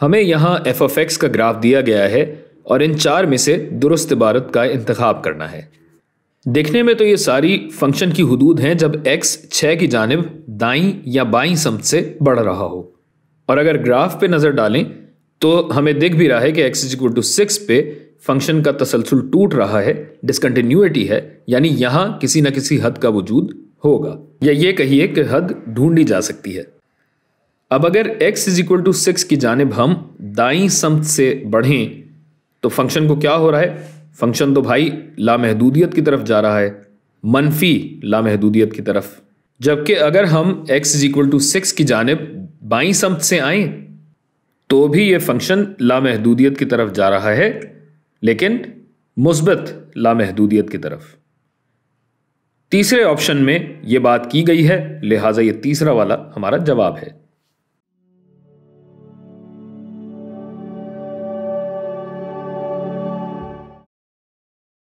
हमें यहाँ F of X का ग्राफ दिया गया है और इन चार में से दुरुस्त इबारत का इंतखब करना है देखने में तो ये सारी फंक्शन की हदूद हैं जब x छः की जानब दाई या बाई समत से बढ़ रहा हो और अगर ग्राफ पे नज़र डालें तो हमें दिख भी रहा है कि एक्स इक्वल टू सिक्स पे फंक्शन का तसलसल टूट रहा है डिसकन्टीन्यूटी है यानी यहाँ किसी न किसी हद का वजूद होगा या ये कहिए कि हद ढूंढी जा सकती है अब अगर x is equal to six की जानब हम दाई समत से बढ़ें तो फंक्शन को क्या हो रहा है फंक्शन तो भाई लामहदूदियत की तरफ जा रहा है मनफी लामहदूदियत की तरफ जबकि अगर हम x is equal to six की जानब बाई समत से आए तो भी ये फंक्शन लामहदूदियत की तरफ जा रहा है लेकिन मुस्बत लामहदूदियत की तरफ तीसरे ऑप्शन में ये बात की गई है लिहाजा ये तीसरा वाला हमारा जवाब है